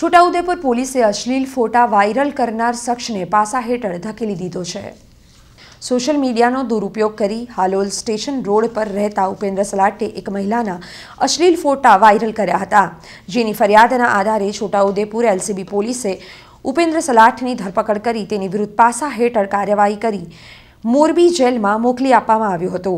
છોટાઉદેપુર પોલીસે અશ્લીલ ફોટા વાયરલ કરનાર શખ્સને પાસા હેઠળ ધકેલી દીધો છે સોશિયલ મીડિયાનો દુરુપયોગ કરી હાલોલ સ્ટેશન રોડ પર રહેતા ઉપેન્દ્ર સલાટે એક મહિલાના અશ્લીલ ફોટા વાયરલ કર્યા હતા જેની ફરિયાદના આધારે છોટાઉદેપુર એલસીબી પોલીસે ઉપેન્દ્ર સલાટની ધરપકડ કરી તેની વિરુદ્ધ પાસા હેઠળ કાર્યવાહી કરી મોરબી જેલમાં મોકલી આપવામાં આવ્યો હતો